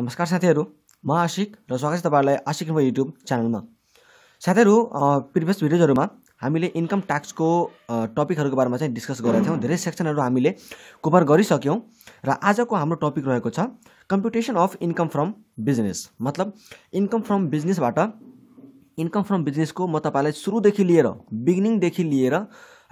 नमस्कार साथीहरू म आशिक र स्वागत छ तपाईँहरूलाई आशिक नम्बर युट्युब च्यानलमा साथीहरू प्रिभियस भिडियोजहरूमा हामीले इन्कम ट्याक्सको टपिकहरूको बारेमा चाहिँ डिस्कस गरेका थियौँ धेरै सेक्सनहरू हामीले कभर गरिसक्यौँ र आजको हाम्रो टपिक रहेको छ computation of income from business मतलब इन्कम फ्रम बिजनेसबाट इन्कम फ्रम बिजनेसको म तपाईँलाई सुरुदेखि लिएर बिगिनिङदेखि लिएर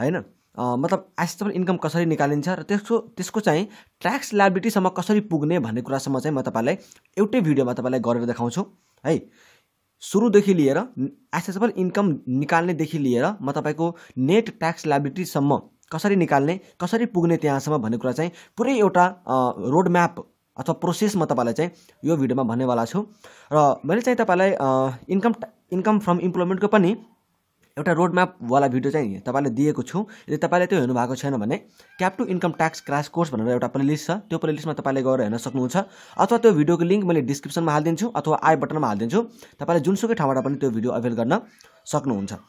होइन मतलब आस्थामा इन्कम कसरी निकालिन्छ र त्यसको त्यसको चाहिँ ट्याक्स लाइबिलिटीसम्म कसरी पुग्ने भन्ने कुरासम्म चाहिँ म तपाईँलाई एउटै भिडियोमा तपाईँलाई गरेर देखाउँछु है सुरुदेखि लिएर एसेसेबल इन्कम निकाल्नेदेखि लिएर म तपाईँको नेट ट्याक्स लाइबिलिटीसम्म कसरी निकाल्ने कसरी पुग्ने त्यहाँसम्म भन्ने कुरा चाहिँ पुरै एउटा रोड म्याप अथवा प्रोसेस म तपाईँलाई चाहिँ यो भिडियोमा भन्नेवाला छु र मैले चाहिँ तपाईँलाई इन्कम इन्कम फ्रम इम्प्लोइमेन्टको पनि एउटा रोडम्यापवाला भिडियो चाहिँ तपाईँले दिएको छु यदि तपाईँले त्यो हेर्नु भएको छैन भने CAP two income tax crash course भनेर एउटा प्लेलिस्ट छ त्यो प्लेलिस्टमा तपाईँले गएर हेर्न सक्नुहुन्छ अथवा त्यो भिडियोको लिङ्क मैले डिस्क्रिप्सनमा हालिदिन्छु अथवा आई बटनमा हालिदिन्छु तपाईँले जुनसुकै ठाउँबाट पनि त्यो भिडियो अभेल गर्न सक्नुहुन्छ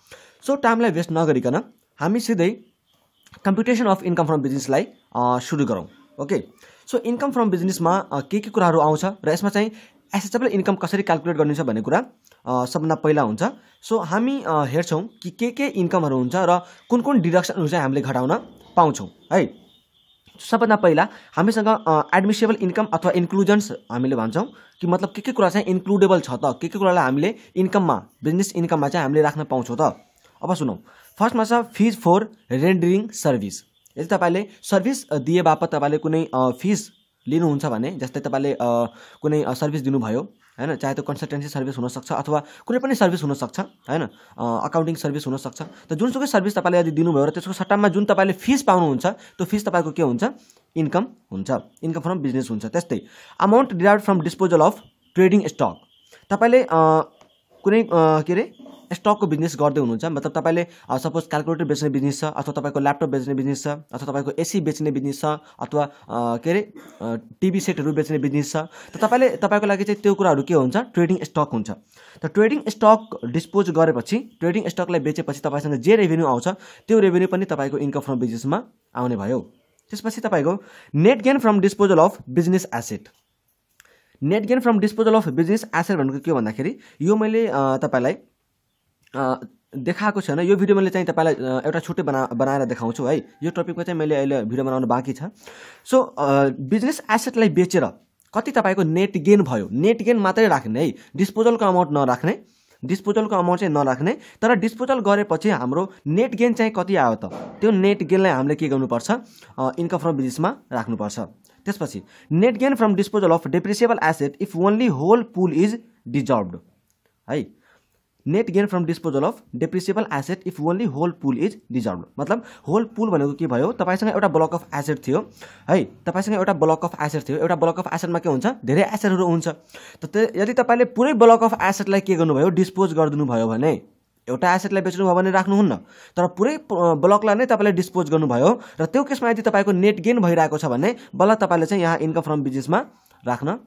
सो टाइमलाई वेस्ट नगरिकन हामी सिधै कम्प्युटेसन अफ इन्कम फ्रम बिजनेसलाई सुरु गरौँ ओके सो इन्कम फ्रम बिजनेसमा के के कुराहरू आउँछ र यसमा चाहिँ एसेसेबल इन्कम कसरी क्यालकुलेट गर्नेछ भन्ने कुरा सबभन्दा पहिला हुन्छ सो हामी हेर्छौँ कि के के इन्कमहरू हुन्छ र कुन कुन डिडक्सनहरू चाहिँ हामीले घटाउन पाउँछौँ है सबभन्दा पहिला हामीसँग एडमिसेबल इन्कम अथवा इन्क्लुजन्स हामीले भन्छौँ कि मतलब के के कुरा चाहिँ इन्क्लुडेबल छ त के के कुरालाई हामीले इन्कममा बिजनेस इन्कममा चाहिँ हामीले राख्न पाउँछौँ त अब सुनौँ फर्स्टमा छ फिज फर रेन्डरिङ सर्भिस यदि तपाईँले सर्भिस दिए बापत तपाईँले कुनै फिज लिनुहुन्छ भने जस्तै तपाईँले कुनै सर्भिस दिनुभयो होइन चाहे त्यो कन्सल्टेन्सी सर्भिस हुनसक्छ अथवा कुनै पनि सर्भिस हुनसक्छ होइन अकाउन्टिङ सर्भिस हुनसक्छ त जुनसुकै सर्भिस तपाईँले यदि दिनुभयो र त्यसको सट्टामा जुन तपाईँले फिस पाउनुहुन्छ त्यो फिस तपाईँको के हुन्छ इन्कम हुन्छ इन्कम फ्रम बिजनेस हुन्छ त्यस्तै amount derive from disposal of trading stock तपाईँले कुनै के अरे स्टकको बिजनेस गर्दै हुनुहुन्छ मतलब तपाईँले सपोज क्यालकुलेटर बेच्ने बिजनेस छ अथवा तपाईँको ल्यापटप बेच्ने बिजनेस छ अथवा तपाईँको एसी बेच्ने बिजनेस छ अथवा के अरे टिभी सेटहरू बेच्ने बिजनेस छ त तपाईँले तपाईँको लागि चाहिँ त्यो कुराहरू के हुन्छ ट्रेडिङ स्टक हुन्छ त ट्रेडिङ स्टक डिस्पोज गरेपछि ट्रेडिङ स्टकलाई बेचेपछि तपाईँसँग जे रेभेन्यू आउँछ त्यो रेभेन्यू पनि तपाईँको इन्कम फ्रम बिजनेसमा आउने भयो त्यसपछि तपाईँको net gain from disposal of business asset net gain from disposal of business asset भनेको के भन्दाखेरि यो मैले तपाईँलाई देखाएको छैन यो भिडियो मैले चाहिँ तपाईँलाई एउटा छुट्टै बना बनाएर देखाउँछु है यो टपिकमा चाहिँ मैले अहिले भिडियो बनाउनु बाँकी छ सो बिजनेस एसेटलाई बेचेर कति तपाईँको नेट गेन भयो नेट गेन मात्रै राख्ने है डिस्पोजलको अमाउन्ट नराख्ने डिस्पोजलको अमाउन्ट चाहिँ नराख्ने तर डिस्पोजल गरेपछि हाम्रो नेट गेन चाहिँ कति आयो त त्यो नेट गेनलाई हामीले के गर्नुपर्छ इन्कम फ्रम बिजनेसमा राख्नुपर्छ त्यसपछि net gain from disposal of depreciable asset if only whole pool is deserve है net gain from disposal of depreciable asset if only whole pool is reserve मतलब होल पुल भनेको के भयो तपाईँसँग एउटा ब्लक अफ एसेट थियो है तपाईँसँग एउटा ब्लक अफ एसेट थियो एउटा ब्लक अफ एसेटमा के हुन्छ धेरै एसेटहरू हुन्छ त यदि तपाईँले पुरै ब्लक अफ एसेटलाई के गर्नुभयो डिस्पोज गरिदिनु भयो भने एउटा एसेटलाई बेच्नुभयो भने राख्नुहुन्न तर पुरै ब्लकलाई नै तपाईँले डिस्पोज गर्नुभयो र त्यो केसमा यदि तपाईँको नेट गेन भइरहेको छ भने बल्ल तपाईँले चाहिँ यहाँ इन्कम फ्रम बिजनेसमा राख्न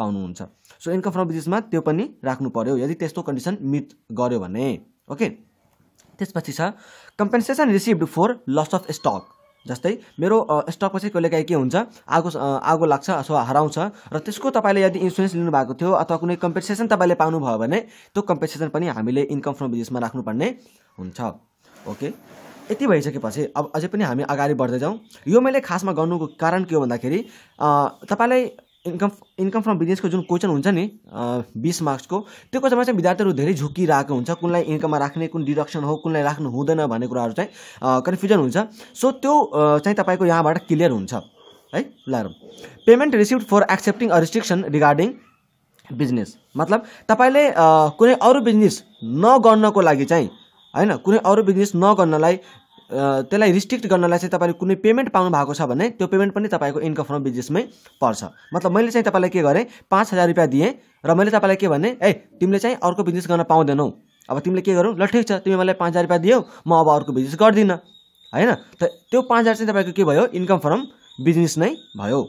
पाउनुहुन्छ सो इन्कम फ्रम बिजनेसमा त्यो पनि राख्नु पऱ्यो यदि त्यस्तो कन्डिसन मिट गर्यो भने ओके त्यसपछि छ compensation received for loss of stock जस्तै मेरो स्टकमा चाहिँ कहिलेकाहीँ के हुन्छ आगो आगो लाग्छ अथवा हराउँछ र त्यसको तपाईँले यदि इन्सुरेन्स लिनुभएको थियो अथवा कुनै कम्पेन्सेसन तपाईँले पाउनुभयो भने त्यो कम्पेन्सेसन पनि हामीले इन्कम फ्रम बिजनेसमा राख्नुपर्ने हुन्छ ओके यति भइसकेपछि अब अझै पनि हामी अगाडि बढ्दै जाउँ यो मैले खासमा गर्नुको कारण के हो भन्दाखेरि तपाईँलाई इन्कम इन्कम फ्रम बिजनेसको जुन क्वेसन हुन्छ नि बिस मार्क्सको त्यो क्वेसनमा चाहिँ विद्यार्थीहरू धेरै झुकिरहेको हुन्छ कुनलाई इन्कममा राख्ने कुन डिडक्सन हो कुनलाई राख्नु हुँदैन भन्ने कुराहरू चाहिँ कन्फ्युजन हुन्छ सो त्यो चाहिँ तपाईँको यहाँबाट क्लियर हुन्छ है ल payment receive for accepting a restriction regarding business मतलब तपाईँले कुनै अरू बिजनेस नगर्नको लागि चाहिँ होइन कुनै अरू बिजनेस नगर्नलाई त्यसलाई रिस्ट्रिक्ट गर्नलाई चाहिँ तपाईँले कुनै पेमेन्ट पाउनु भएको छ भने त्यो पेमेन्ट पनि तपाईँको इन्कम फ्रम बिजनेसमै पर्छ मतलब मैले चाहिँ तपाईँलाई के गरेँ पाँच हजार रुपियाँ दिएँ र मैले तपाईँलाई के भने ए तिमीले चाहिँ अर्को बिजनेस गर्न पाउँदैनौ अब तिमीले के गरौँ ल ठिक छ तिमी मलाई पाँच हजार रुपियाँ दियौ म अब अर्को बिजनेस गर्दिनँ होइन त त्यो पाँच हजार चाहिँ तपाईँको के भयो इन्कम फ्रम बिजनेस नै भयो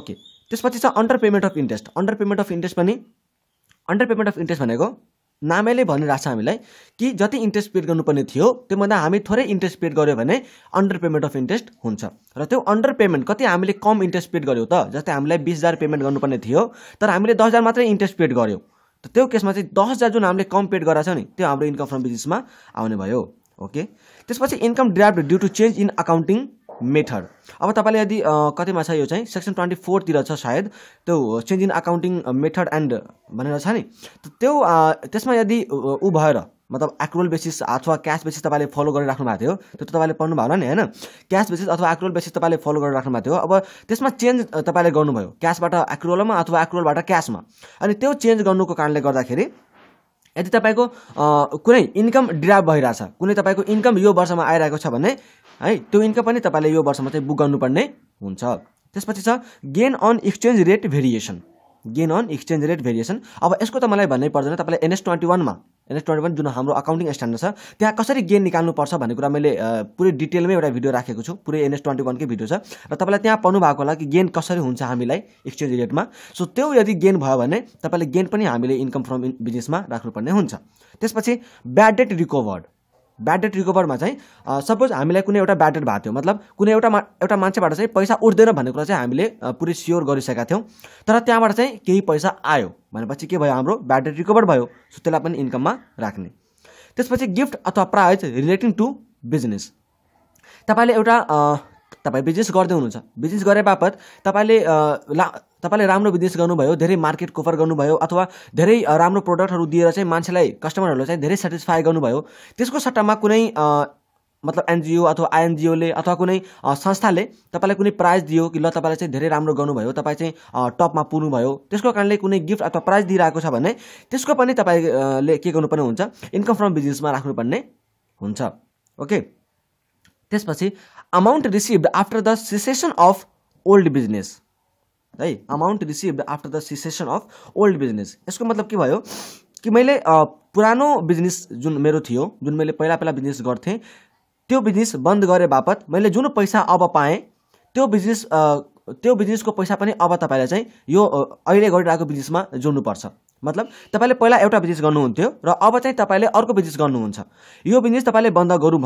ओके त्यसपछि छ under payment of interest under payment of interest पनि अन्डर पेमेन्ट अफ इन्ट्रेस्ट भनेको नामेले भनिरहेको छ हामीलाई कि जति इन्ट्रेस्ट पेड गर्नुपर्ने थियो त्योभन्दा हामी थोरै इन्ट्रेस्ट पेड गऱ्यो भने अन्डर पेमेन्ट अफ इन्ट्रेस्ट हुन्छ र त्यो अन्डर पेमेन्ट कति हामीले कम इन्ट्रेस्ट पेड गऱ्यौँ त जस्तै हामीलाई बिस हजार पेमेन्ट गर्नुपर्ने थियो तर हामीले दस हजार मात्रै इन्ट्रेस्ट पेड गऱ्यौँ त त्यो केसमा चाहिँ दस हजार जुन हामीले कम पेड गराएको छ नि त्यो हाम्रो इन्कम फ्रम बिजनेसमा आउने भयो ओके त्यसपछि income draft due to change in accounting method अब तपाईँले यदि कतिमा छ यो चाहिँ सेक्सन ट्वेन्टी फोरतिर छ सायद त्यो change in accounting method and भनेर छ नि त्यो त्यसमा यदि ऊ भएर मतलब एक्रोल बेसिस अथवा क्यास बेसिस तपाईँले फलो गरिराख्नु भएको थियो त्यो त तपाईँले पढ्नु भएन नि होइन क्यास बेसिस अथवा एक्रोल बेसिस तपाईँले फलो गरिराख्नु भएको थियो अब त्यसमा चेन्ज तपाईँले गर्नुभयो क्यासबाट एक्रोलमा अथवा एक्रोलबाट क्यासमा अनि त्यो चेन्ज गर्नुको कारणले गर्दाखेरि यदि तपाईँको कुनै इन्कम डिराभ भइरहेछ कुनै तपाईँको इन्कम यो वर्षमा आइरहेको छ भने है त्यो इन्कम पनि तपाईँले यो वर्षमा चाहिँ बुक गर्नुपर्ने हुन्छ त्यसपछि छ gain on exchange rate variation gain on exchange rate variation अब यसको त मलाई भन्नै पर्दैन तपाईँले एनएस ट्वेन्टी वानमा एनएस ट्वेन्टी वान जुन हाम्रो अकाउन्टिङ स्ट्यान्डर्ड छ त्यहाँ कसरी गेन निकाल्नुपर्छ भन्ने कुरा मैले पुरै डिटेलमै एउटा भिडियो राखेको छु पुरै एनएस ट्वेन्टी वानकै भिडियो छ र तपाईँलाई त्यहाँ पाउनु भएको होला कि गेन कसरी हुन्छ हामीलाई एक्सचेन्ज रेटमा सो त्यो यदि गेन भयो भने तपाईँले गेन पनि हामीले इन्कम फ्रम बिजनेसमा राख्नुपर्ने हुन्छ त्यसपछि ब्याड डेट रिकभर्ड ब्याडेड रिकभरमा चाहिँ सपोज हामीलाई कुनै एउटा ब्याडेड भएको थियो मतलब कुनै एउटा एउटा मान्छेबाट चाहिँ पैसा उठ्दैन भन्ने कुरा चाहिँ हामीले पुरै स्योर गरिसकेका थियौँ तर त्यहाँबाट चाहिँ केही पैसा आयो भनेपछि के भयो हाम्रो ब्याडेड रिकभर भयो सो त्यसलाई पनि इन्कममा राख्ने त्यसपछि गिफ्ट अथवा प्राइज रिलेटिङ टु बिजनेस तपाईँले एउटा तपाईँ बिजनेस गर्दै हुनुहुन्छ बिजनेस गरे बापत तपाईँले ला तपाईँले राम्रो बिजनेस गर्नुभयो धेरै मार्केट कभर गर्नुभयो अथवा धेरै राम्रो प्रडक्टहरू दिएर चाहिँ मान्छेलाई कस्टमरहरूलाई चाहिँ धेरै सेटिस्फाई गर्नुभयो त्यसको सट्टामा कुनै मतलब एनजिओ अथवा आइएनजिओले अथवा कुनै संस्थाले तपाईँलाई कुनै प्राइज दियो कि ल तपाईँलाई चाहिँ धेरै राम्रो गर्नुभयो तपाईँ चाहिँ टपमा पुग्नुभयो त्यसको कारणले कुनै गिफ्ट अथवा प्राइज दिइरहेको छ भने त्यसको पनि तपाईँले के गर्नुपर्ने हुन्छ इन्कम फ्रम बिजनेसमा राख्नुपर्ने हुन्छ ओके त्यसपछि amount receive after the cessation of old business है amount receive after the cessation of old business यसको मतलब के भयो कि मैले पुरानो बिजनेस जुन मेरो थियो जुन मैले पहिला पहिला बिजनेस गर्थेँ त्यो बिजनेस बन्द गरे बापत मैले जुन पैसा अब पाएँ त्यो बिजनेस त्यो बिजनेसको पैसा पनि अब तपाईँले चाहिँ यो अहिले गरिरहेको बिजनेसमा जोड्नुपर्छ मतलब तपाईँले पहिला एउटा बिजनेस गर्नुहुन्थ्यो र अब चाहिँ तपाईँले अर्को बिजनेस गर्नुहुन्छ यो बिजनेस तपाईँले बन्द गरौँ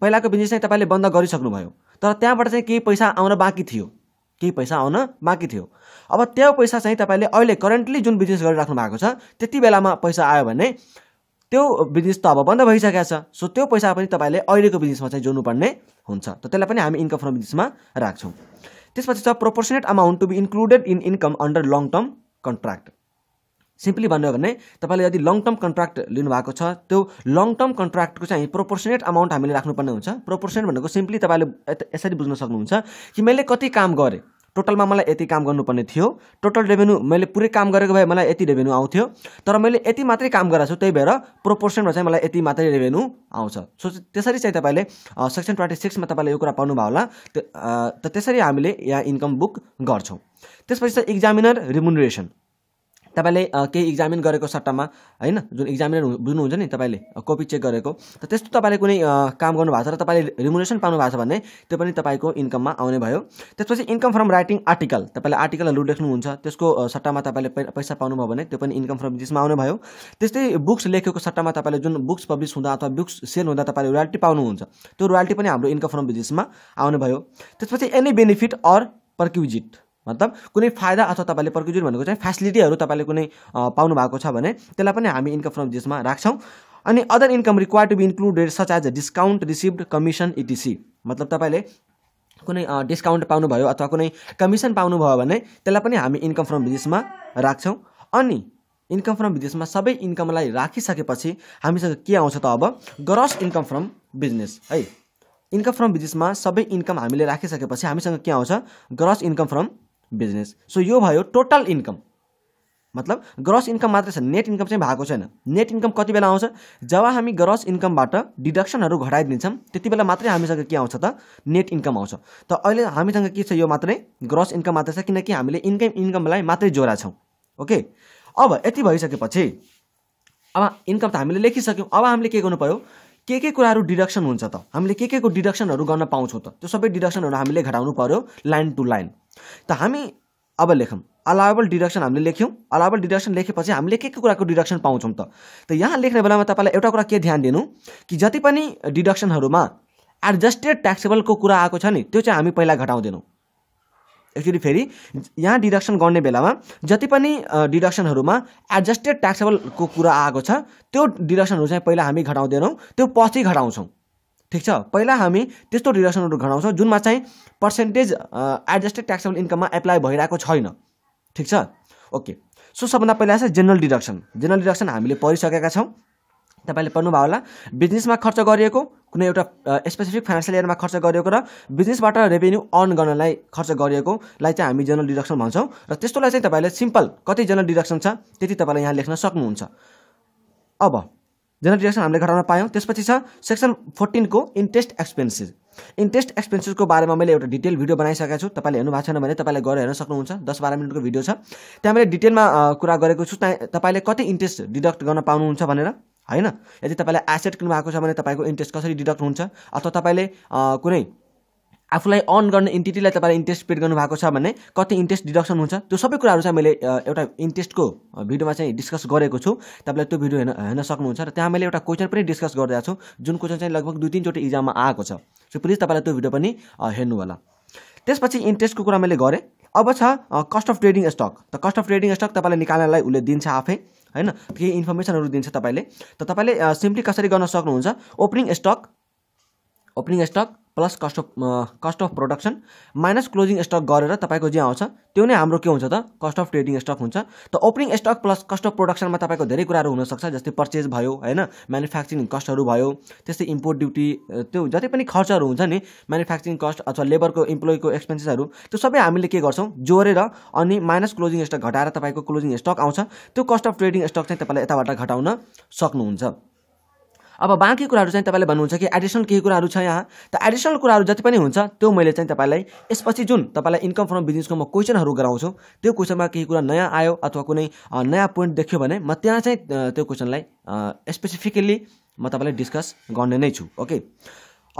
पहिलाको बिजनेस चाहिँ तपाईँले बन्द गरिसक्नुभयो तर त्यहाँबाट चाहिँ केही पैसा आउन बाँकी थियो केही पैसा आउन बाँकी थियो अब त्यो पैसा चाहिँ तपाईँले अहिले करेन्टली जुन बिजनेस गरिराख्नु भएको छ त्यति बेलामा पैसा आयो भने त्यो बिजनेस त अब बन्द भइसकेको छ सो त्यो पैसा पनि तपाईँले अहिलेको बिजनेसमा चाहिँ जोड्नुपर्ने हुन्छ त त्यसलाई पनि हामी इन्कम फ्रम बिजनेसमा राख्छौँ त्यसपछि छ proportionate amount to be included in income under long term contract simply भन्यो भने तपाईँले यदि लङ टर्म कन्ट्राक्ट लिनुभएको छ त्यो लङ टर्म कन्ट्राक्टको चाहिँ प्रोपोर्सनेट अमाउन्ट हामीले राख्नुपर्ने हुन्छ प्रोपोर्सनेट भनेको सिम्पली तपाईँले यसरी बुझ्न सक्नुहुन्छ कि मैले कति काम गरेँ टोटलमा मलाई यति काम गर्नुपर्ने थियो टोटल रेभेन्यू मैले पुरै काम गरेको भए मलाई यति रेभेन्यू आउँथ्यो तर मैले यति मात्रै काम गराएको छु त्यही भएर प्रोपोर्सनमा चाहिँ मलाई यति मात्रै रेभेन्यू आउँछ सो त्यसरी चाहिँ तपाईँले सेक्सन ट्वेन्टी सिक्समा तपाईँले यो कुरा पाउनुभयो होला त त्यसरी हामीले यहाँ इन्कम बुक गर्छौँ त्यसपछि चाहिँ इक्जामिनर रिमुनरेसन तपाईँले केही इक्जामिन गरेको सट्टामा होइन जुन इक्जामिनर बुझ्नुहुन्छ नि तपाईँले कपी चेक गरेको त त्यस्तो तपाईँले कुनै काम गर्नु भएको छ र तपाईँले रिमुनेसन पाउनु भएको छ भने त्यो पनि तपाईँको इन्कममा आउने भयो त्यसपछि इन्कम फ्रम राइटिङ आर्टिकल तपाईँले आर्टिकलहरू लेख्नुहुन्छ त्यसको सट्टामा तपाईँले पैसा पाउनुभयो भने त्यो पनि इन्कम फ्रम जिसमा आउने भयो त्यस्तै बुक्स लेखेको सट्टामा तपाईँले जुन बुक्स पब्लिस हुँदा अथवा बुक्स सेल हुँदा तपाईँले रोयाल्टी पाउनुहुन्छ त्यो रोयल्टी पनि हाम्रो इन्कम फ्रम बिजनेसमा आउने भयो त्यसपछि एनी बेनिफिट अर पर्क्युजिट मतलब कुनै फाइदा अथवा तपाईँले पर्क्युजन भनेको चाहिँ फेसिलिटीहरू तपाईँले कुनै पाउनु भएको छ भने त्यसलाई पनि हामी इन्कम फ्रम जिसमा राख्छौँ अनि other income require to be included such as a discount receive commission etc मतलब तपाईँले कुनै डिस्काउन्ट पाउनुभयो अथवा कुनै कमिसन पाउनुभयो भने त्यसलाई पनि हामी इन्कम फ्रम विदेशमा राख्छौँ अनि इन्कम फ्रम विदेशमा सबै इन्कमलाई राखिसकेपछि हामीसँग के आउँछ त अब ग्रस इन्कम फ्रम बिजनेस है इन्कम फ्रम विदेशमा सबै इन्कम हामीले राखिसकेपछि हामीसँग के आउँछ gross income from business so यो भयो टोटल इन्कम मतलब ग्रस इन्कम मात्रै छ नेट इन्कम चाहिँ भएको छैन नेट इन्कम कति बेला आउँछ जब हामी ग्रस इन्कमबाट डिडक्सनहरू घटाइदिन्छौँ त्यति बेला मात्रै हामीसँग के आउँछ त नेट इन्कम आउँछ त अहिले हामीसँग के छ यो मात्रै ग्रस इन्कम मात्रै छ किनकि हामीले इन्कम इन्कमलाई मात्रै जोडा छौँ ओके अब यति भइसकेपछि अब इन्कम त हामीले लेखिसक्यौँ अब हामीले के गर्नु पऱ्यो के के कुराहरू डिडक्सन हुन्छ त हामीले के के को डिडक्सनहरू गर्न पाउँछौँ त त्यो सबै डिडक्सनहरू हामीले घटाउनु पऱ्यो लाइन टु लाइन त हामी अब लेखौँ अलावेबल डिडक्सन हामीले लेख्यौँ अलावेबल डिडक्सन लेखेपछि हामीले के के कुराको डिडक्सन पाउँछौँ त त यहाँ लेख्ने बेलामा तपाईँलाई एउटा कुरा के ध्यान दिनु कि जति पनि डिडक्सनहरूमा एडजस्टेड ट्याक्सेबलको कुरा आएको छ नि त्यो चाहिँ हामी पहिला घटाउँदैनौँ एकचुली फेरि यहाँ डिडक्सन गर्ने बेलामा जति पनि डिडक्सनहरूमा एडजस्टेड ट्याक्सेबलको कुरा आएको छ त्यो डिडक्सनहरू चाहिँ पहिला हामी घटाउँदैनौँ त्यो पछि घटाउँछौँ ठिक छ पहिला हामी त्यस्तो डिडक्सनहरू घटाउँछौँ जुनमा चाहिँ पर्सेन्टेज एडजस्टेड ट्याक्सेबल इन्कममा एप्लाई भइरहेको छैन ठिक छ ओके सो सबभन्दा पहिला चाहिँ जेनरल डिडक्सन जेनरल डिडक्सन हामीले पढिसकेका छौँ तपाईँले पढ्नुभयो होला बिजनेसमा खर्च गरिएको कुनै एउटा स्पेसिफिक फाइनेन्सियल इयरमा खर्च गरिएको र बिजनेसबाट रेभेन्यू अर्न गर्नलाई खर्च गरिएकोलाई चाहिँ हामी जनरल डिडक्सन भन्छौँ र त्यस्तोलाई चाहिँ तपाईँले सिम्पल कति जनरल डिडक्सन छ त्यति तपाईँले यहाँ लेख्न सक्नुहुन्छ अब जनरल डिडक्सन हामीले घटाउन पायौँ त्यसपछि छ सेक्सन फोर्टिनको इन्ट्रेस्ट एक्सपेन्सेस इन्ट्रेस्ट एक्सपेन्सेसको बारेमा मैले एउटा डिटेल भिडियो बनाइसकेको छु तपाईँले हेर्नु भएको छैन भने तपाईँले गएर हेर्न सक्नुहुन्छ दस बाह्र मिनटको भिडियो छ त्यहाँ मैले डिटेलमा कुरा गरेको छु तपाईँले कति इन्ट्रेस्ट डिडक्ट गर्न पाउनुहुन्छ भनेर होइन यदि तपाईँलाई एसेट किन्नु भएको छ भने तपाईँको इन्ट्रेस्ट कसरी डिडक्ट हुन्छ अथवा तपाईँले कुनै आफूलाई अर्न गर्ने इन्टिटीलाई तपाईँले इन्ट्रेस्ट पेड गर्नुभएको छ भने कति इन्ट्रेस्ट डिडक्सन हुन्छ त्यो सबै कुराहरू चाहिँ मैले एउटा इन्ट्रेस्टको भिडियोमा चाहिँ डिस्कस गरेको छु तपाईँले त्यो भिडियो हेर्न हेर्न सक्नुहुन्छ र त्यहाँ मैले एउटा क्वेसन पनि डिस्कस गरिरहेको छु जुन क्वेसन चाहिँ लगभग दुई तिनचोटि इक्जाममा आएको छ सो प्लिज तपाईँलाई त्यो भिडियो पनि हेर्नु होला त्यसपछि इन्ट्रेस्टको कुरा मैले गरेँ अब छ कस्ट अफ ट्रेडिङ स्टक त कस्ट अफ ट्रेडिङ स्टक तपाईँलाई निकाल्नलाई उसले दिन्छ आफै होइन केही इन्फर्मेसनहरू दिन्छ तपाईँले त तपाईँले सिम्पली कसरी गर्न सक्नुहुन्छ opening stock opening stock plus cost of cost of production minus closing stock गरेर तपाईँको जे आउँछ त्यो नै हाम्रो के हुन्छ त कस्ट अफ ट्रेडिङ स्टक हुन्छ त opening stock plus cost of प्रोडक्सनमा तपाईँको धेरै कुराहरू हुनसक्छ जस्तै पर्चेज भयो होइन म्यानुफ्याक्चरिङ कस्टहरू भयो त्यस्तै इम्पोर्ट ड्युटी त्यो जति पनि खर्चहरू हुन्छ नि म्यानुफ्याक्चरिङ कस्ट अथवा लेबरको इम्प्लोइको एक्सपेन्सेसहरू त्यो सबै हामीले के गर्छौँ जोडेर अनि माइनस क्लोजिङ स्टक घटाएर तपाईँको क्लोजिङ स्टक आउँछ त्यो कस्ट अफ ट्रेडिङ स्टक चाहिँ तपाईँले यताबाट घटाउन सक्नुहुन्छ अब बाँकी कुराहरू चाहिँ तपाईँले भन्नुहुन्छ कि एडिसनल केही कुराहरू छ यहाँ त एडिसनल कुराहरू जति पनि हुन्छ त्यो मैले चाहिँ तपाईँलाई यसपछि जुन तपाईँलाई इन्कम फ्रम बिजनेसको म क्वेसनहरू गराउँछु त्यो क्वेसनमा केही कुरा नयाँ आयो अथवा कुनै नयाँ पोइन्ट देख्यो भने म त्यहाँ चाहिँ त्यो क्वेसनलाई स्पेसिफिकल्ली म तपाईँलाई डिस्कस गर्ने नै छु ओके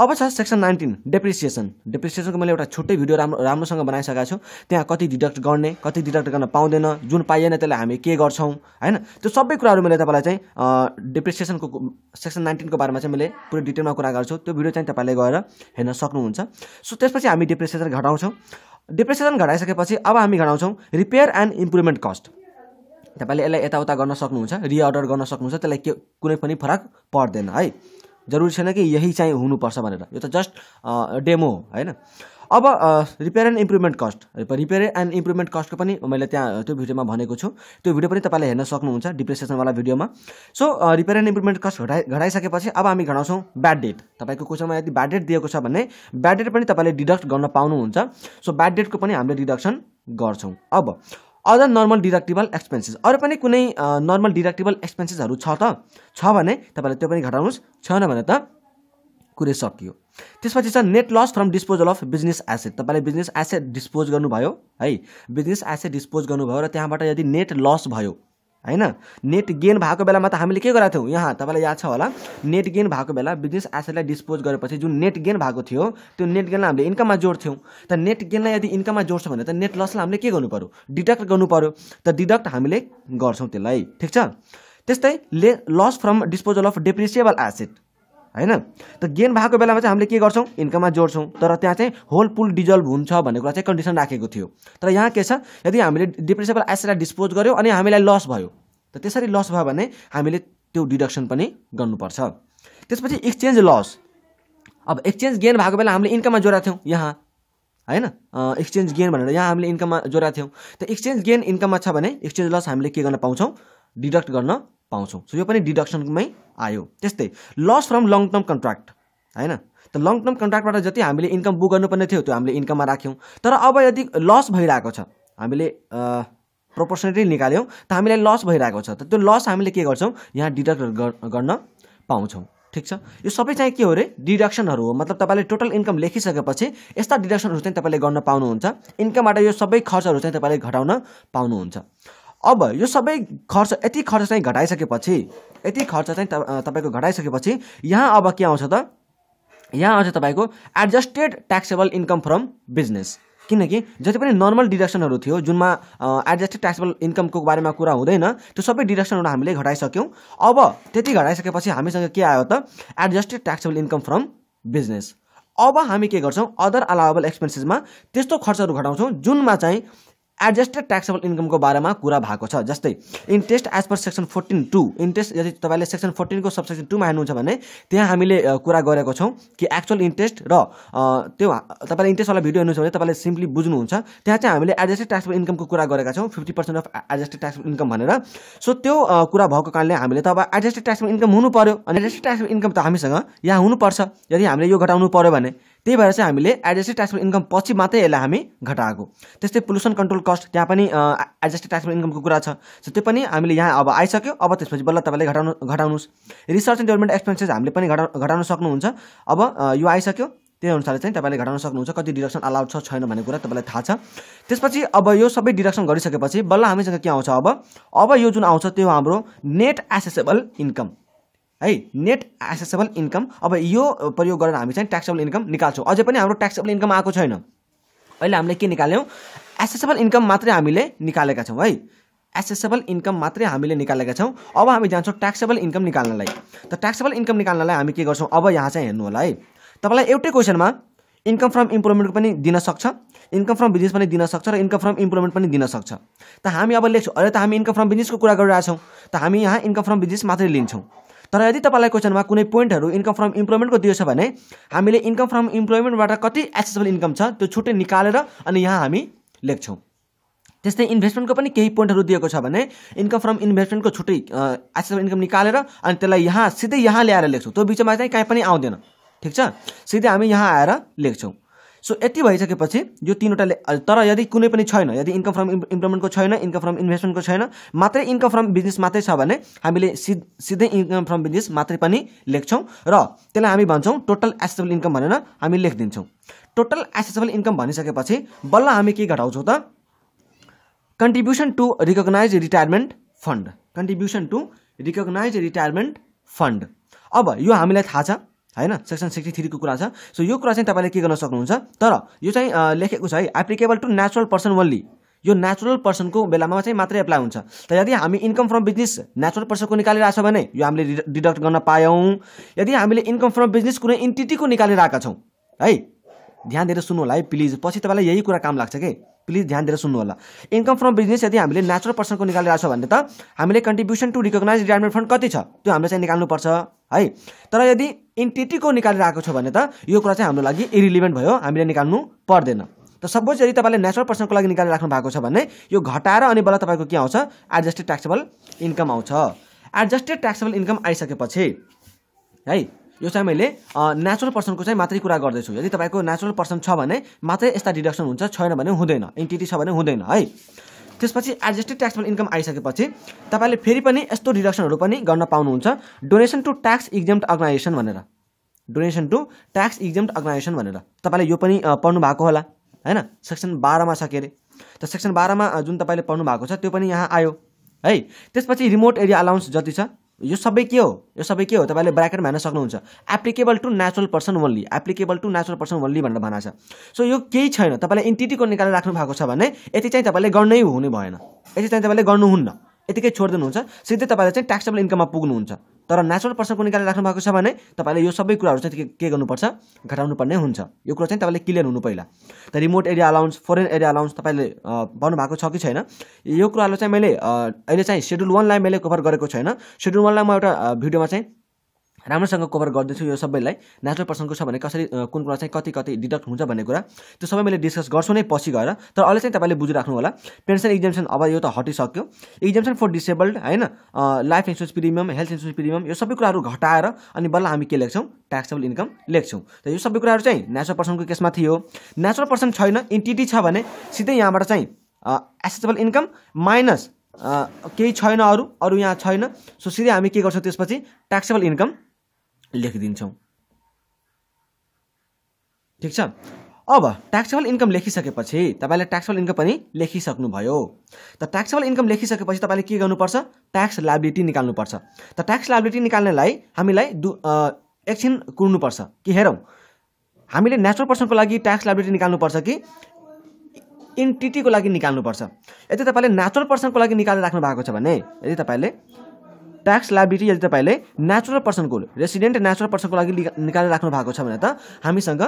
अब छ सेक्सन नाइन्टिन डेप्रिसिएसन डेप्रिसिएसनको मैले एउटा छुट्टै भिडियो राम्रो राम्रोसँग बनाइसकेको छु त्यहाँ कति डिडक्ट गर्ने कति डिडक्ट गर्न पाउँदैन जुन पाइएन त्यसलाई हामी के गर्छौँ होइन त्यो सबै कुराहरू मैले तपाईँलाई चाहिँ डेप्रिसिएसनको सेक्सन नाइन्टिनको बारेमा चाहिँ मैले पुरै डिटेलमा कुरा गर्छु त्यो भिडियो चाहिँ तपाईँले गएर हेर्न सक्नुहुन्छ सो त्यसपछि हामी डेप्रिसिएसन घटाउँछौँ डिप्रेसेसन घटाइसकेपछि अब हामी घटाउँछौँ रिपेयर एन्ड इम्प्रुभमेन्ट कस्ट तपाईँले यसलाई यताउता गर्न सक्नुहुन्छ रिअर्डर गर्न सक्नुहुन्छ त्यसलाई के कुनै पनि फरक पर्दैन है जरुरी छैन कि यही चाहिँ हुनुपर्छ भनेर यो त जस्ट डेमो हो होइन अब repair and improvement cost repair and improvement कस्टको पनि मैले त्यहाँ त्यो भिडियोमा भनेको छु त्यो भिडियो पनि तपाईँले हेर्न सक्नुहुन्छ डिप्रेसेसनवाला भिडियोमा so repair and improvement cost घटाइ घटाइसकेपछि अब हामी घटाउँछौँ ब्याड डेट तपाईँको क्वेसनमा यदि ब्याड डेट दिएको छ भने ब्याड डेट पनि तपाईँले डिडक्ट गर्न पाउनुहुन्छ सो ब्याड डेटको पनि हामीले डिडक्सन गर्छौँ अब अदर नर्मल डिडक्टिबल एक्सपेन्सेस अरू पनि कुनै नर्मल डिडक्टिबल एक्सपेन्सेसहरू छ त छ भने तपाईँले त्यो पनि घटाउनुहोस् छैन भने त कुरै सकियो त्यसपछि छ net loss from disposal of business asset तपाईँले बिजनेस एसेट डिस्पोज गर्नुभयो है बिजनेस एसेट डिस्पोज गर्नुभयो र त्यहाँबाट यदि नेट लस भयो होइन नेट गेन भएको बेलामा त हामीले के गराएको थियौँ यहाँ तपाईँलाई याद छ होला नेट गेन भएको बेला बिजनेस एसेटलाई डिस्पोज गरेपछि जुन नेट गेन भएको थियो त्यो नेट गेनलाई हामीले इन्कममा जोड्थ्यौँ त नेट गेनलाई यदि इन्कममा जोड्छ भने त नेट लसलाई हामीले के गर्नु पऱ्यो डिडक्ट गर्नु पऱ्यो त डिडक्ट हामीले गर्छौँ त्यसलाई ठिक छ त्यस्तै ले loss from disposal of depreciable asset होइन त गेन भएको बेलामा चाहिँ हामीले के गर्छौँ इन्कममा जोड्छौँ तर त्यहाँ चाहिँ होल पुल डिजल्भ हुन्छ भन्ने कुरा चाहिँ कन्डिसन राखेको थियो तर यहाँ के छ यदि हामीले डिप्रेसेबल एसेटलाई डिस्पोज गऱ्यौँ अनि हामीलाई लस भयो त त्यसरी लस भयो भने हामीले त्यो डिडक्सन पनि गर्नुपर्छ त्यसपछि एक्सचेन्ज लस अब एक्सचेन्ज गेन भएको बेला हामीले इन्कममा जोडाएको थियौँ यहाँ होइन एक्सचेन्ज गेन भनेर यहाँ हामीले इन्कममा जोडाएको थियौँ त एक्सचेन्ज गेन इन्कममा छ भने एक्सचेन्ज लस हामीले के गर्न पाउँछौँ डिडक्ट गर्न पाउँछौँ सो यो पनि डिडक्सनमै आयो त्यस्तै loss from long term contract होइन त लङ टर्म कन्ट्र्याक्टबाट जति हामीले इन्कम बुक गर्नुपर्ने थियो त्यो हामीले इन्कममा राख्यौँ तर अब यदि लस भइरहेको छ हामीले प्रोपोर्सनेटली निकाल्यौँ त हामीलाई लस भइरहेको छ त त्यो लस हामीले के गर्छौँ यहाँ डिडक्ट गर्न पाउँछौँ ठिक छ यो सबै चाहिँ के हो अरे डिडक्सनहरू हो मतलब तपाईँले टोटल इन्कम लेखिसकेपछि यस्ता डिडक्सनहरू चाहिँ तपाईँले गर्न पाउनुहुन्छ इन्कमबाट यो सबै खर्चहरू चाहिँ तपाईँले घटाउन पाउनुहुन्छ अब यो सबै खर्च यति खर्च चाहिँ घटाइसकेपछि यति खर्च चाहिँ तपाईँको घटाइसकेपछि यहाँ अब के आउँछ त यहाँ आउँछ तपाईँको adjusted taxable income from business किनकि जति पनि नर्मल डिडक्सनहरू थियो जुनमा एडजस्टेड ट्याक्सेबल इन्कमको बारेमा कुरा हुँदैन त्यो सबै डिडक्सनहरू हामीले घटाइसक्यौँ अब त्यति घटाइसकेपछि हामीसँग के आयो त adjusted taxable income from business अब हामी के गर्छौँ अदर अलावेबल एक्सपेन्सेसमा त्यस्तो खर्चहरू घटाउँछौँ जुनमा चाहिँ एडजस्टेड ट्याक्सेबल इन्कमको बारेमा कुरा भएको छ जस्तै interest as per section fourteen two interest यदि तपाईँले सेक्सन फोर्टिनको सब सेक्सन टूमा हेर्नुहुन्छ भने त्यहाँ हामीले कुरा गरेको छौँ कि एक्चुअल इन्ट्रेस्ट र त्यो तपाईँले इन्ट्रेस्टवाला भिडियो हेर्नुहुन्छ भने तपाईँले सिम्पली बुझ्नुहुन्छ त्यहाँ चाहिँ हामीले एडजस्टेड ट्याक्सेबल इन्कमको कुरा गरेका छौँ fifty percent of adjusted taxable income भनेर सो त्यो कुरा भएको कारणले हामीले त अब एडजस्टेड ट्याक्सेबल इन्कम हुनु पऱ्यो अनि एडजस्टेड ट्याक्सेबल इन्कम त हामीसँग यहाँ हुनुपर्छ यदि हामीले यो घटाउनु पऱ्यो भने त्यही भएर चाहिँ हामीले एडजस्टेड ट्याक्सेबल इन्कम पछि मात्रै यसलाई हामी घटाएको त्यस्तै पोल्युसन कन्ट्रोल कस्ट त्यहाँ पनि एडजस्टेड ट्याक्सेबल इन्कमको कुरा छ त्यो पनि हामीले यहाँ अब आइसक्यो अब त्यसपछि बल्ल तपाईँले घटाउनु घटाउनुहोस् रिसर्च एन्ड डेभलपमेन्ट एक्सपेन्सेस हामीले पनि घटा घटाउन सक्नुहुन्छ अब यो आइसक्यो त्यही अनुसारले चाहिँ तपाईँले घटाउन सक्नुहुन्छ कति डिडक्सन अलाउड छ छैन भन्ने कुरा तपाईँलाई थाहा छ त्यसपछि अब यो सबै डिडक्सन गरिसकेपछि बल्ल हामीसँग के आउँछ अब अब यो जुन आउँछ त्यो हाम्रो नेट एसेसेबल इन्कम है नेट एसेसेबल इन्कम अब यो प्रयोग गरेर हामी चाहिँ ट्याक्सेबल इन्कम निकाल्छौँ अझै पनि हाम्रो ट्याक्सेबल इन्कम आएको छैन अहिले हामीले के निकाल्यौँ एसेसेबल इन्कम मात्रै हामीले निकालेका छौँ है एसेसेबल इन्कम मात्रै हामीले निकालेका छौँ अब हामी जान्छौँ ट्याक्सेबल इन्कम निकाल्नलाई त ट्याक्सेबल इन्कम निकाल्नलाई हामी के गर्छौँ अब यहाँ चाहिँ हेर्नु होला है तपाईँलाई एउटै क्वेसनमा इन्कम फ्रम इम्प्लोइमेन्ट पनि दिन सक्छ इन्कम फ्रम बिजनेस पनि दिन सक्छ र इन्कम फ्रम इम्प्लोइमेन्ट पनि दिन सक्छ त हामी अब लेख्छौँ अहिले त हामी इन्कम फ्रम बिजनेसको कुरा गरिरहेछौँ त हामी यहाँ इन्कम फ्रम बिजनेस मात्रै लिन्छौँ तर यदि तपाईँलाई क्वेसनमा कुनै पोइन्टहरू इन्कम फ्रम इम्प्लोइमेन्टको दिएछ भने हामीले इन्कम फ्रम इम्प्लोइमेन्टबाट कति एक्सेसबल इन्कम छ त्यो छुट्टै निकालेर अनि यहाँ हामी लेख्छौँ त्यस्तै इन्भेस्टमेन्टको पनि केही पोइन्टहरू दिएको छ भने इन्कम फ्रम इन्भेस्टमेन्टको छुट्टै एक्सेसबल इन्कम निकालेर अनि त्यसलाई यहाँ सिधै यहाँ ल्याएर लेख्छौँ त्यो बिचमा चाहिँ कहीँ पनि आउँदैन ठिक छ सिधै हामी यहाँ आएर लेख्छौँ सो यति भइसकेपछि यो तिनवटाले तर यदि कुनै पनि छैन यदि इन्कम फ्रम इम्प्लोइमेन्टको छैन इन्कम फ्रम इन्भेस्टमेन्टको छैन मात्रै इन्कम फ्रम बिजनेस मात्रै छ भने हामीले सिध सिधै इन्कम फ्रम बिजनेस मात्रै पनि लेख्छौँ र त्यसलाई हामी भन्छौँ टोटल एसेसेबल इन्कम भनेर हामी लेखिदिन्छौँ टोटल एसेसेबल इन्कम भनिसकेपछि बल्ल हामी के घटाउँछौँ त contribution to recognize retirement fund contribution to recognize retirement fund अब यो हामीलाई थाहा छ होइन सेक्सन सिक्सटी थ्रीको कुरा छ सो यो कुरा चाहिँ तपाईँले के गर्न सक्नुहुन्छ तर यो चाहिँ लेखेको छ है applicable to natural person only यो नेचुरल पर्सनको बेलामा चाहिँ मात्रै एप्लाई हुन्छ त यदि हामी इन्कम फ्रम बिजनेस नेचुरल पर्सनको निकालिरहेको छ भने यो हामीले डिडक्ट गर्न पायौँ यदि हामीले इन्कम फ्रम बिजनेस कुनै इन्टिटीको निकालिरहेका छौँ है ध्यान दिएर सुन्नु होला है प्लिज पछि तपाईँलाई यही कुरा काम लाग्छ कि प्लिज ध्यान दिएर सुन्नु होला इन्कम फ्रम बिजनेस यदि हामीले नेचुरल पर्सनको निकालिरहेको छ भने त हामीले contribution to recognize retirement fund कति छ त्यो हामीले चाहिँ निकाल्नुपर्छ है तर यदि इन्टिटीको निकालेर आएको छ भने त यो कुरा चाहिँ हाम्रो लागि इरिलिभेन्ट भयो हामीले निकाल्नु पर्दैन त सपोज यदि तपाईँले नेचुरल पर्सनको लागि निकालेर राख्नु भएको छ भने यो घटाएर अनि बल्ल तपाईँको के आउँछ एडजस्टेड ट्याक्सेबल इन्कम आउँछ एडजस्टेड ट्याक्सेबल इन्कम आइसकेपछि है यो चाहिँ मैले नेचुरल पर्सनको चाहिँ मात्रै कुरा गर्दैछु यदि तपाईँको नेचुरल पर्सन छ भने मात्रै यस्ता डिडक्सन हुन्छ छैन भने हुँदैन इन्टिटी छ भने हुँदैन है त्यसपछि एडजस्टेड ट्याक्समा इन्कम आइसकेपछि तपाईँले फेरि पनि यस्तो डिडक्सनहरू पनि गर्न पाउनुहुन्छ donation to tax exempt organization भनेर donation to tax exempt organization भनेर तपाईँले यो पनि पढ्नु भएको होला होइन सेक्सन बाह्रमा छ के अरे त सेक्सन बाह्रमा जुन तपाईँले पढ्नु भएको छ त्यो पनि यहाँ आयो है त्यसपछि रिमोट एरिया अलाउन्स जति छ यो सबै के हो यो सबै के हो तपाईँले ब्राकेटमा हान्न सक्नुहुन्छ applicable to natural person only applicable to natural person only भनेर भनेको छ सो यो केही छैन तपाईँले इन्टिटीको निकालेर राख्नु भएको छ भने यति चाहिँ तपाईँले गर्नै हुने भएन यति चाहिँ तपाईँले गर्नुहुन्न यतिकै हुन्छ सिधै तपाईँले चाहिँ ट्याक्सेबल इन्कममा पुग्नुहुन्छ तर नेचुरल पर्सनको निकालेर राख्नु भएको छ भने तपाईँले यो सबै कुराहरू चाहिँ के गर्नुपर्छ घटाउनु पर्ने हुन्छ यो कुरा चाहिँ तपाईँले क्लियर हुनु पहिला त remote area allowance foreign area allowance तपाईँले भएको छ कि छैन यो कुराहरू चाहिँ मैले अहिले चाहिँ सेड्युल वानलाई मैले कभर गरेको छैन सेड्युल वानलाई म एउटा भिडियोमा चाहिँ राम्रोसँग कभर गर्दैछु यो सबैलाई नेचुरल पर्सनको छ भने कसरी कुन कुरा चाहिँ कति कति डिडक्ट हुन्छ भन्ने कुरा त्यो सबै मैले डिस्कस गर्छु नै पछि गएर तर अहिले चाहिँ तपाईँले बुझिराख्नु होला पेन्सन इक्जेम्सन अब यो त हटिसक्यो इक्जेम्सन फर डिसेबल्ड होइन life insurance premium health insurance premium यो सबै कुराहरू घटाएर अनि बल्ल हामी के लेख्छौँ ट्याक्सेबल इन्कम लेख्छौँ त यो सबै कुराहरू चाहिँ नेचुरल पर्सनको केसमा थियो नेचुरल पर्सन छैन इन्टिटी छ भने सिधै यहाँबाट चाहिँ एसेसेबल इन्कम माइनस केही छैन अरू अरू यहाँ छैन सो सिधै हामी के गर्छौँ त्यसपछि ट्याक्सेबल इन्कम लेखिदिन्छौँ ठिक छ अब ट्याक्सेबल इन्कम लेखिसकेपछि तपाईँले ट्याक्सेबल इन्कम पनि लेखिसक्नुभयो त ट्याक्सेबल इन्कम लेखिसकेपछि तपाईँले के गर्नुपर्छ ट्याक्स लाइबिलिटी निकाल्नुपर्छ त ट्याक्स लाइबिलिटी निकाल्नेलाई हामीलाई दु एकछिन कुर्नुपर्छ कि हेरौँ हामीले नेचुरल पर्सनको लागि ट्याक्स लाइबिलिटी निकाल्नुपर्छ कि इन्टिटीको लागि निकाल्नुपर्छ यदि तपाईँले नेचुरल पर्सनको लागि निकालेर राख्नु भएको छ भने यदि तपाईँले ट्याक्स लाइबिलिटी यदि तपाईँले नेचुरल पर्सनको रेसिडेन्ट नेचुरल पर्सनको लागि निकालेर राख्नु भएको छ भने त हामीसँग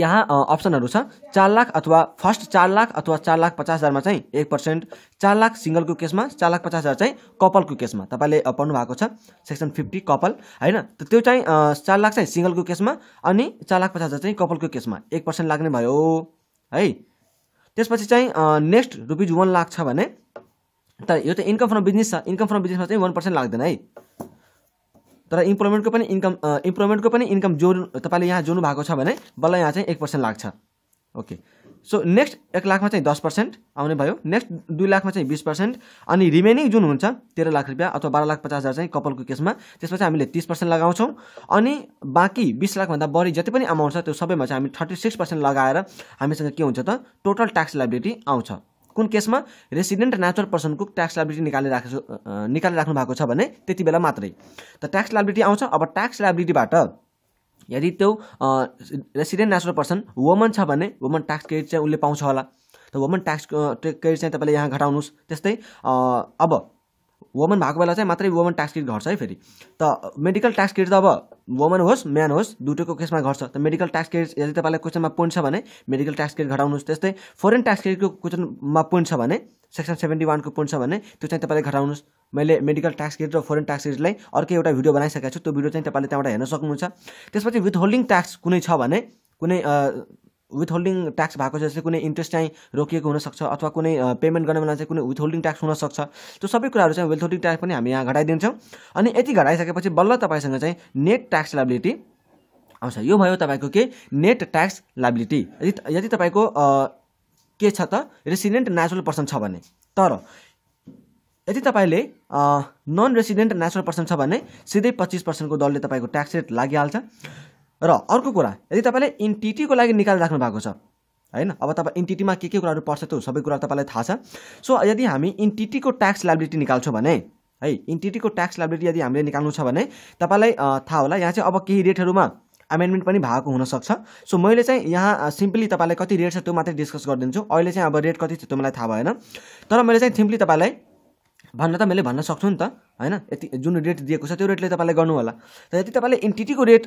यहाँ अप्सनहरू छ चार लाख अथवा फर्स्ट चार लाख अथवा चार लाख पचास हजारमा चाहिँ एक पर्सेन्ट चार लाख सिङ्गलको केसमा चार लाख पचास हजार चाहिँ कपालको केसमा तपाईँले पढ्नु भएको छ सेक्सन फिफ्टी कपाल होइन त्यो चाहिँ चार लाख चाहिँ सिङ्गलको केसमा अनि चार लाख पचास हजार चाहिँ कपालको केसमा एक पर्सेन्ट लाग्ने भयो है त्यसपछि चाहिँ नेक्स्ट रुपिज वान लाख छ भने तर यो त इन्कम फ्रम बिजनेस छ इन्कम फ्रम बिजनेसमा चाहिँ वान पर्सेन्ट लाग्दैन है तर इम्प्लोइमेन्टको पनि इन्कम इम्प्लोइमेन्टको पनि इन्कम जोड्नु तपाईँले यहाँ जोड्नु भएको छ भने बल्ल यहाँ चाहिँ एक पर्सेन्ट लाग्छ ओके सो नेक्स्ट एक लाखमा चाहिँ दस पर्सेन्ट आउने भयो नेक्स्ट दुई लाखमा चाहिँ बिस पर्सेन्ट अनि रिमेनिङ जुन हुन्छ तेह्र लाख रुपियाँ अथवा बाह्र लाख पचास हजार चाहिँ कपालको केसमा त्यसमा चाहिँ हामीले तिस पर्सेन्ट लगाउँछौँ अनि बाँकी बिस लाखभन्दा बढी जति पनि अमाउन्ट छ त्यो सबैमा चाहिँ हामी थर्टी सिक्स पर्सेन्ट लगाएर हामीसँग के हुन्छ त टोटल ट्याक्स लाइबिलिटी आउँछ कुन केसमा रेसिडेन्ट नेचुरल पर्सनको ट्याक्स लाइबिलिटी निकालिराखेको राखेको निकालिराख्नु राख्नु भएको छ भने त्यति बेला मात्रै त ट्याक्स लाइबिलिटी आउँछ अब ट्याक्स लाइबिलिटीबाट यदि त्यो रेसिडेन्ट नेचुरल पर्सन वुमन छ भने वुमन ट्याक्स क्रेडिट चाहिँ उसले पाउँछ होला त वुमन ट्याक्स क्रेडिट चाहिँ तपाईँले यहाँ घटाउनुहोस् त्यस्तै अब वुमन भएको बेला चाहिँ मात्रै वुमन ट्याक्स किट घट्छ है फेरि त मेडिकल ट्याक्स किट त अब वुमन होस् म्यान होस् दुइटैको केसमा घट्छ त मेडिकल ट्याक्स किट यदि तपाईँलाई क्वेसनमा पोइन्ट छ भने मेडिकल ट्याक्स किट घटाउनुहोस् त्यस्तै फरेन ट्याक्स किटको क्वेसनमा पोइन्ट छ भने सेक्सन सेभेन्टी वानको पोइन्ट छ भने त्यो चाहिँ तपाईँले घटाउनुहोस् मैले मेडिकल ट्याक्स किट र फरेन ट्याक्स किटलाई अर्कै एउटा भिडियो बनाइसकेको छु त्यो भिडियो चाहिँ तपाईँले त्यहाँबाट हेर्न सक्नुहुन्छ त्यसपछि विथ होल्डिङ ट्याक्स कुनै छ भने कुनै विथहोल्डिङ ट्याक्स भएको जस्तै कुनै इन्ट्रेस्ट चाहिँ रोकिएको हुनसक्छ अथवा कुनै पेमेन्ट गर्ने बेला चाहिँ कुनै विथहोल्डिङ ट्याक्स हुनसक्छ त्यो सबै कुराहरू चाहिँ विथहोल्डिङ ट्याक्स पनि हामी यहाँ घटाइदिन्छौँ अनि यति घटाइसकेपछि बल्ल तपाईँसँग चाहिँ नेट ट्याक्स लाबिलिटी आउँछ यो भयो तपाईँको के नेट ट्याक्स लाइबिलिटी यदि यदि तपाईँको के छ त रेसिडेन्ट नेचुरल पर्सन छ भने तर यदि तपाईँले नन रेसिडेन्ट नेचुरल पर्सन छ भने सिधै पच्चिस पर्सेन्टको दरले तपाईँको ट्याक्स रेट लागिहाल्छ र अर्को कुरा यदि तपाईँले इन्टिटीको लागि निकाल राख्नु भएको छ होइन अब तपाईँ इनटिटीमा के के कुराहरू पर्छ त्यो सबै कुरा तपाईँलाई थाहा छ सो यदि हामी इन्टिटीको ट्याक्स लाइबिलिटी निकाल्छौँ भने है इनटिटीको ट्याक्स लाइबिलिटी यदि हामीले निकाल्नु छ भने तपाईँलाई थाहा होला यहाँ चाहिँ अब केही रेटहरूमा एमेन्डमेन्ट पनि भएको हुनसक्छ सो मैले चाहिँ यहाँ सिम्पली तपाईँलाई कति रेट छ त्यो मात्रै डिस्कस गरिदिन्छु अहिले चाहिँ अब रेट कति छ त्यो मलाई थाहा भएन तर मैले चाहिँ सिम्पली तपाईँलाई भन्न त मैले भन्न सक्छु नि त होइन यति जुन रेट दिएको छ त्यो रेटले तपाईँले गर्नु होला र यदि तपाईँले इन्टिटीको रेट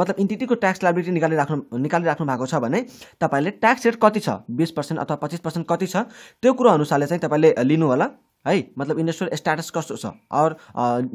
मतलब इन्टिटीको ट्याक्स लाइबिलिटी निकालिराख्नु निकालिराख्नु भएको छ भने तपाईँले ट्याक्स रेट कति छ बिस पर्सेन्ट अथवा पच्चिस पर्सेन्ट कति छ त्यो कुरो अनुसारले चाहिँ तपाईँले लिनु होला है मतलब इन्डस्ट्रियल स्ट्याटस कस्तो छ अर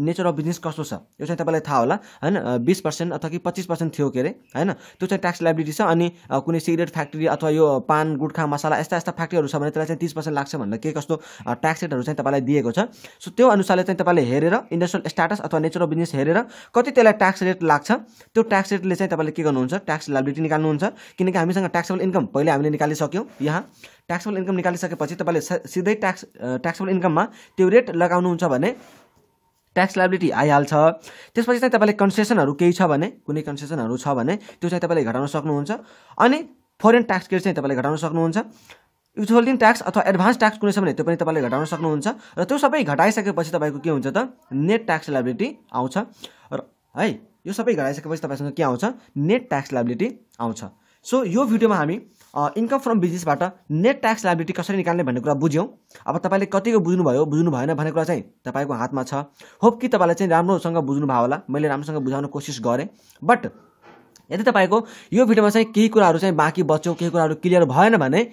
नेचर अफ बिजनेस कस्तो छ यो चाहिँ तपाईँलाई थाहा होला होइन बिस पर्सेन्ट अथवा कि पच्चिस पर्सेन्ट थियो के अरे होइन त्यो चाहिँ ट्याक्स लाइबिलिटी छ अनि कुनै सिगरेट फ्याक्ट्री अथवा यो पान गुटखा मसाला यस्ता यस्ता फ्याक्ट्रीहरू छ भने त्यसलाई चाहिँ तिस पर्सेन्ट लाग्छ भनेर के कस्तो ट्याक्स रेटहरू चाहिँ तपाईँलाई दिएको छ सो त्यो अनुसारले चाहिँ तपाईँले हेरेर इन्डस्ट्रियल स्ट्याटस अथवा नेचर अफ बिजनेस हेरेर कति त्यसलाई ट्याक्स रेट लाग्छ त्यो ट्याक्स रेटले चाहिँ तपाईँले के गर्नुहुन्छ ट्याक्स लाइबिलिटी निकाल्नुहुन्छ किनकि हामीसँग ट्याक्सेबल इन्कम पहिले हामीले निकालिसक्यौँ यहाँ ट्याक्सबल इन्कम निकालिसकेपछि तपाईँले सिधै ट्याक्स ट्याक्सेबल इन्कममा त्यो रेट लगाउनुहुन्छ भने ट्याक्स लाइबिलिटी आइहाल्छ त्यसपछि चाहिँ तपाईँले कन्सेसनहरू केही छ भने कुनै कन्सेसनहरू छ भने त्यो चाहिँ तपाईँले घटाउन सक्नुहुन्छ अनि फरेन ट्याक्स के चाहिँ तपाईँले घटाउन सक्नुहुन्छ युथहोल्डिङ ट्याक्स अथवा एडभान्स ट्याक्स कुनै छ भने त्यो पनि तपाईँले घटाउन सक्नुहुन्छ र त्यो सबै घटाइसकेपछि तपाईँको के हुन्छ त नेट ट्याक्स लाइबिलिटी आउँछ र है यो सबै घटाइसकेपछि तपाईँसँग के आउँछ नेट ट्याक्स लाइबिलिटी आउँछ सो यो भिडियोमा हामी इन्कम फ्रम बिजनेसबाट नेट ट्याक्स लाइबिलिटी कसरी निकाल्ने भन्ने कुरा बुझ्यौँ अब तपाईँले कतिको बुझ्नुभयो बुझ्नु भएन भन्ने कुरा चाहिँ तपाईँको हातमा छ होप कि तपाईँलाई चाहिँ राम्रोसँग बुझ्नुभयो होला मैले राम्रोसँग बुझाउनु कोसिस गरेँ बट यदि तपाईँको यो भिडियोमा चाहिँ केही कुराहरू चाहिँ बाँकी बच्यो केही कुराहरू क्लियर भएन भने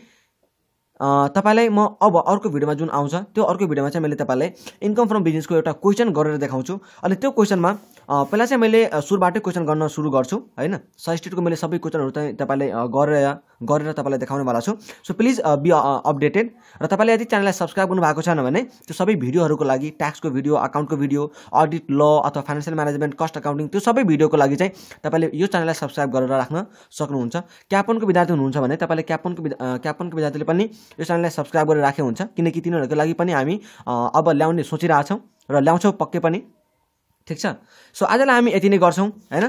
तपाईँलाई म अब अर्को भिडियोमा जुन आउँछ त्यो अर्को भिडियोमा चाहिँ मैले तपाईँलाई इन्कम फ्रम बिजनेसको एउटा क्वेसन गरेर देखाउँछु अनि त्यो क्वेसनमा पहिला चाहिँ मैले सुरुबाटै क्वेसन गर्न सुरु गर्छु होइन सजिस्टेडको मैले सबै क्वेसनहरू चाहिँ तपाईँले गरेर गरेर तपाईँलाई देखाउनेवाला छु सो प्लिज बी अपडेटेड र तपाईँले यदि च्यानललाई सब्सक्राइब गर्नुभएको छैन भने त्यो सबै भिडियोहरूको लागि ट्याक्सको भिडियो अकाउन्टको भिडियो अडिट ल अथवा फाइनेन्सियल म्यानेजमेन्ट कस्ट अकाउन्टिङ त्यो सबै भिडियोको लागि चाहिँ तपाईँले यो च्यानललाई सब्सक्राइब गरेर राख्न सक्नुहुन्छ क्यापनको विद्यार्थी हुनुहुन्छ भने तपाईँले क्यापनको क्यापनको विद्यार्थीले पनि यो च्यानललाई सब्सक्राइब गरेर राखेको हुन्छ किनकि तिनीहरूको लागि पनि हामी अब ल्याउने सोचिरहेछौँ र ल्याउँछौँ पक्कै पनि ठिक छ सो आजलाई हामी यति नै गर्छौँ होइन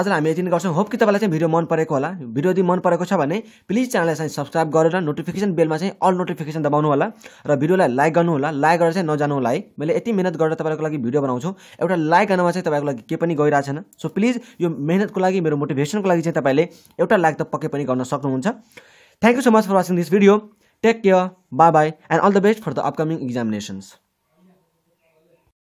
आजलाई हामी यति नै गर्छौँ होप कि तपाईँलाई चाहिँ भिडियो मन परेको होला भिडियो यदि मन परेको छ भने प्लिज च्यानललाई चाहिँ सब्सक्राइब गरेर नोटिफिकेसन बेलमा चाहिँ अल नोटिफिकेसन दबाउनु होला र भिडियोलाई लाइक गर्नु होला लाइक गरेर चाहिँ नजानु होला है मैले यति मिहिनेत गरेर तपाईँको लागि भिडियो बनाउँछु एउटा लाइक गर्नमा चाहिँ तपाईँको लागि केही पनि गइरहेको छैन सो प्लिज यो मेहनतको लागि मेरो मोटिभेसनको लागि चाहिँ तपाईँले एउटा लाइक त पक्कै पनि गर्न सक्नुहुन्छ thank you so much for watching this video take care bye bye and all the best for the upcoming इक्जामिनेसन्स